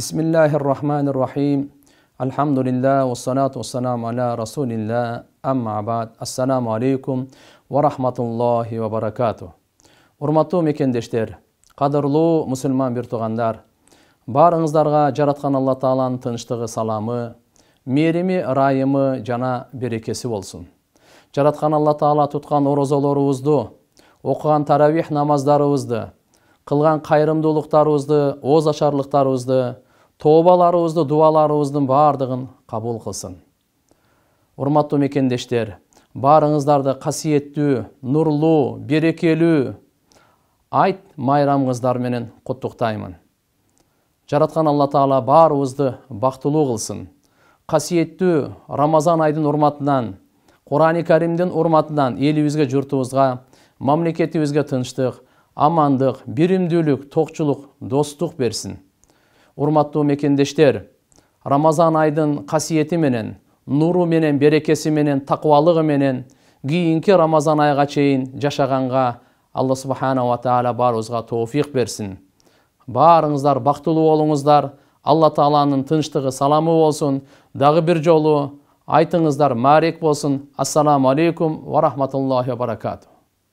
بسم الله الرحمن الرحيم الحمد لله والصلاة والسلام على رسول الله أما بعد السلام عليكم ورحمة الله وبركاته урматтуу мекендештер кадырлуу мусулман бир туугандар баарыңыздарга жараткан алла тааланын тынчтыгы саламы мээрими райымы жана берекеси болсун жараткан алла таала туткан орозолорубузду окуган таравих намаздарыбызды кылган кайрымдуулуктарыбызды оз ачарлыктарыбызды тообаларыбызды дубаларыбыздын баардыгын кабыл кылсын урматтуу мекендештер баарыңыздарды касиеттүү нурлуу берекелүү айт майрамыңыздар менен куттуктаймын жараткан алла таала баарыбызды бактылуу кылсын касиеттүү рамазан айдын урматынан курани каримдин урматынан элибизге журтубузга мамлекетибизге тынчтык амандык биримдүүлүк токчулук достук берсин урматтуу мекендештер рамазан айдын касиети менен нуру менен берекеси менен такыбалыгы менен кийинки рамазан айга чейин жашаганга алла субханала таала баарыбызга тоофик берсин баарыңыздар бактылуу болуңуздар алла тааланын тынчтыгы саламы болсун дагы бир жолу айтыңыздар марек болсун ассаламу алейкум ва рахматуллахи ва баракату